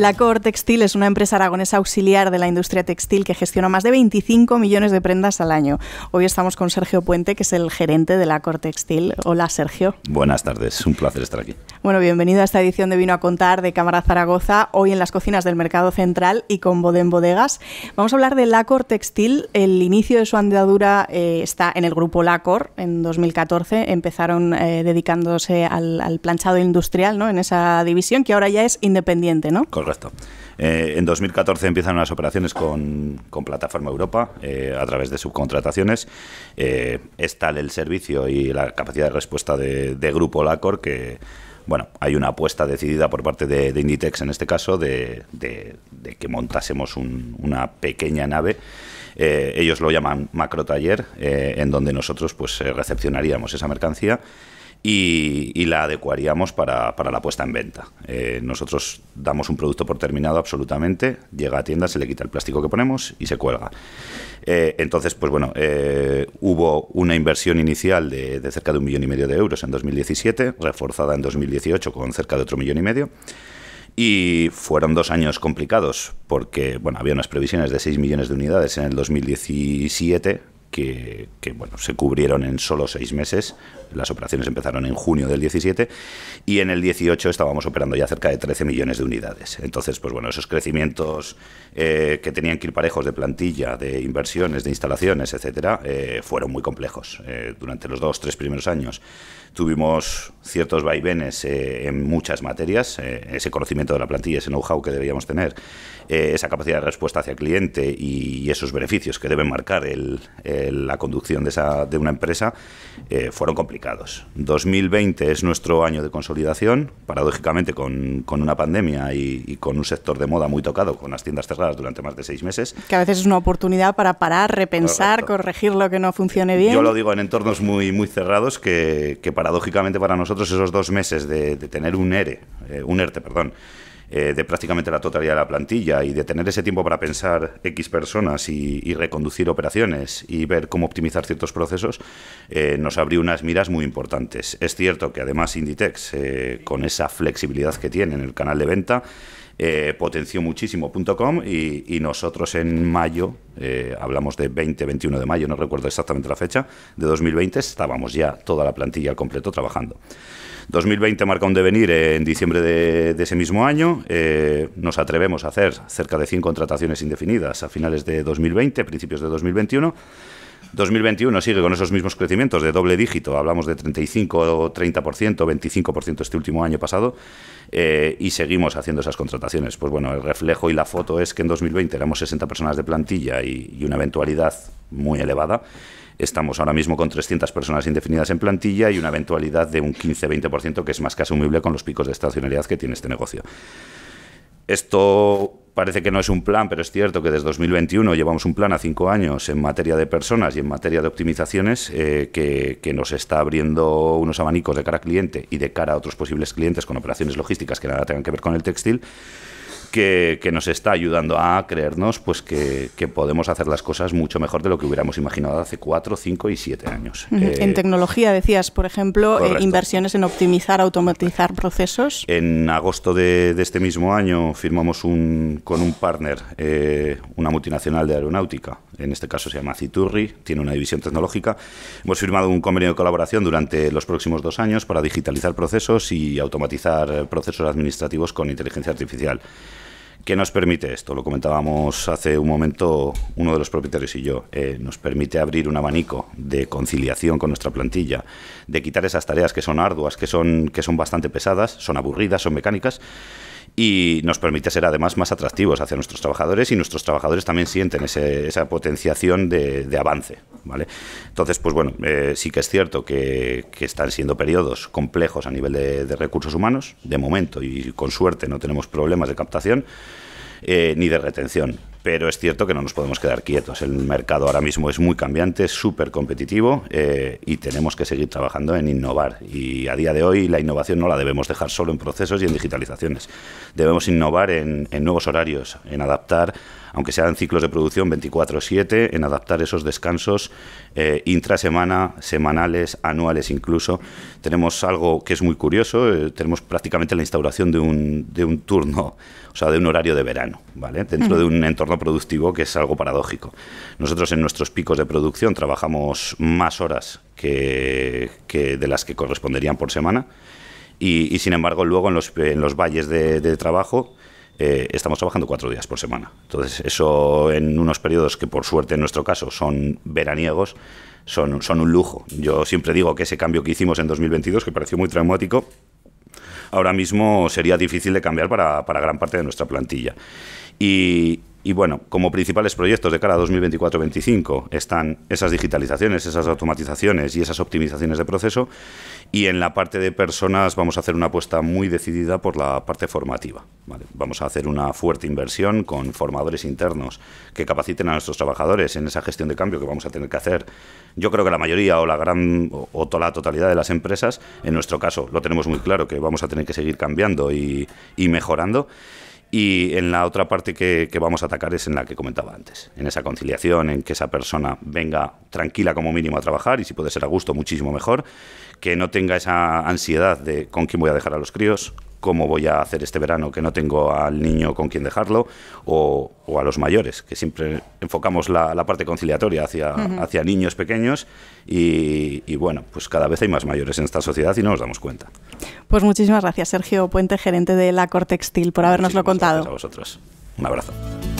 La Textil es una empresa aragonesa auxiliar de la industria textil que gestiona más de 25 millones de prendas al año. Hoy estamos con Sergio Puente, que es el gerente de La Textil. Hola, Sergio. Buenas tardes, un placer estar aquí. Bueno, bienvenido a esta edición de Vino a Contar de Cámara Zaragoza, hoy en las cocinas del Mercado Central y con Bodem Bodegas. Vamos a hablar de Lacor Textil. El inicio de su andadura eh, está en el grupo Lacor. En 2014 empezaron eh, dedicándose al, planchado industrial ¿no? en esa división que ahora ya es independiente. ¿no? Correcto. Eh, en 2014 empiezan las operaciones con, Plataforma Europa eh, a través de subcontrataciones. Eh, es tal el servicio y la capacidad de respuesta de, Grupo Lacor que bueno, hay una apuesta decidida por parte de, Inditex en este caso de, que montásemos una pequeña nave. ellos lo llaman macro taller, en donde nosotros pues recepcionaríamos esa mercancía y, la adecuaríamos para, la puesta en venta. Eh, nosotros damos un producto por terminado absolutamente, llega a tienda, se le quita el plástico que ponemos y se cuelga. Eh, entonces, pues bueno, eh, hubo una inversión inicial de, de cerca de un millón y medio de euros en 2017, reforzada en 2018 con cerca de otro millón y medio. Y fueron dos años complicados porque bueno, había unas previsiones de 6 millones de unidades en el 2017 que, bueno, se cubrieron en solo seis meses. Las operaciones empezaron en junio del 17 y en el 18 estábamos operando ya cerca de 13 millones de unidades. Entonces, pues bueno, esos crecimientos eh, que tenían que ir parejos de plantilla, de inversiones, de instalaciones, etcétera, eh, fueron muy complejos. Eh, durante los dos, tres primeros años tuvimos ciertos vaivenes en muchas materias. ese conocimiento de la plantilla, ese know-how que debíamos tener, esa capacidad de respuesta hacia el cliente y, esos beneficios que deben marcar el la conducción de, esa, de una empresa, eh, fueron complicados. 2020 es nuestro año de consolidación, paradójicamente con, una pandemia y, con un sector de moda muy tocado, con las tiendas cerradas durante más de seis meses. Que a veces es una oportunidad para parar, repensar, corregir lo que no funcione eh, bien. Yo lo digo en entornos muy, muy cerrados que, paradójicamente para nosotros esos dos meses de, tener un ERE, eh, un ERTE, perdón, eh, de prácticamente la totalidad de la plantilla y de tener ese tiempo para pensar X personas y, reconducir operaciones y ver cómo optimizar ciertos procesos, eh, nos abrió unas miras muy importantes. Es cierto que además Inditex, eh, con esa flexibilidad que tiene en el canal de venta, potenció muchísimo.com y, y, nosotros en mayo, hablamos de 20, 21 de mayo, no recuerdo exactamente la fecha, de 2020 estábamos ya toda la plantilla al completo trabajando. 2020 marca un devenir en diciembre de, ese mismo año. Eh, nos atrevemos a hacer cerca de 100 contrataciones indefinidas a finales de 2020, principios de 2021. 2021 sigue con esos mismos crecimientos de doble dígito, hablamos de 35, 30%, 25% este último año pasado, eh, y seguimos haciendo esas contrataciones. Pues bueno, el reflejo y la foto es que en 2020 éramos 60 personas de plantilla y una eventualidad muy elevada. Estamos ahora mismo con 300 personas indefinidas en plantilla y una eventualidad de un 15-20% que es más que asumible con los picos de estacionalidad que tiene este negocio. Esto Parece que no es un plan, pero es cierto que desde 2021 llevamos un plan a cinco años en materia de personas y en materia de optimizaciones eh, que, nos está abriendo unos abanicos de cara a cliente y de cara a otros posibles clientes con operaciones logísticas que nada tengan que ver con el textil. Que, nos está ayudando a creernos pues que, podemos hacer las cosas mucho mejor de lo que hubiéramos imaginado hace cuatro, cinco y siete años. en eh, tecnología decías, por ejemplo, eh, inversiones en optimizar, automatizar procesos. En agosto de, de este mismo año firmamos un con un partner, eh, una multinacional de aeronáutica, en este caso se llama Citurri, tiene una división tecnológica. Hemos firmado un convenio de colaboración durante los próximos dos años para digitalizar procesos y automatizar procesos administrativos con inteligencia artificial. ¿Qué nos permite esto? Lo comentábamos hace un momento uno de los propietarios y yo. Eh, nos permite abrir un abanico de conciliación con nuestra plantilla, de quitar esas tareas que son arduas, que son, que son bastante pesadas, son aburridas, son mecánicas y nos permite ser además más atractivos hacia nuestros trabajadores y nuestros trabajadores también sienten esa potenciación de, avance. ¿vale? Entonces, pues bueno, eh, sí que es cierto que, están siendo periodos complejos a nivel de, recursos humanos, de momento, y con suerte no tenemos problemas de captación. Eh, ni de retención pero es cierto que no nos podemos quedar quietos. El mercado ahora mismo es muy cambiante, es súper competitivo eh, y tenemos que seguir trabajando en innovar. Y a día de hoy la innovación no la debemos dejar solo en procesos y en digitalizaciones. Debemos innovar en nuevos horarios, en adaptar aunque sean ciclos de producción 24-7, en adaptar esos descansos eh, intrasemana, semanales, anuales incluso. Tenemos algo que es muy curioso, eh, tenemos prácticamente la instauración de un, de un turno, o sea, de un horario de verano, ¿vale? Dentro de un entorno productivo que es algo paradójico. Nosotros en nuestros picos de producción trabajamos más horas que, de las que corresponderían por semana. Y, sin embargo luego en los, en los valles de, trabajo eh, estamos trabajando cuatro días por semana. Entonces, eso en unos periodos que por suerte en nuestro caso son veraniegos, son, son un lujo. Yo siempre digo que ese cambio que hicimos en 2022, que pareció muy traumático, ahora mismo sería difícil de cambiar para, para gran parte de nuestra plantilla. Y, y bueno, como principales proyectos de cara a 2024-25 están esas digitalizaciones, esas automatizaciones y esas optimizaciones de proceso. Y en la parte de personas vamos a hacer una apuesta muy decidida por la parte formativa. Vamos a hacer una fuerte inversión con formadores internos que capaciten a nuestros trabajadores en esa gestión de cambio que vamos a tener que hacer. Yo creo que la mayoría o la gran o, toda la totalidad de las empresas, en nuestro caso lo tenemos muy claro que vamos a tener que seguir cambiando y mejorando. Y en la otra parte que, vamos a atacar es en la que comentaba antes, en esa conciliación, en que esa persona venga tranquila como mínimo a trabajar y si puede ser a gusto muchísimo mejor, que no tenga esa ansiedad de con quién voy a dejar a los críos, cómo voy a hacer este verano que no tengo al niño con quien dejarlo, o, a los mayores, que siempre enfocamos la, parte conciliatoria hacia, hacia niños pequeños y, bueno, pues cada vez hay más mayores en esta sociedad y no nos damos cuenta. Pues muchísimas gracias, Sergio Puente, gerente de la Cortextil, por habernoslo contado. Gracias a vosotros. Un abrazo.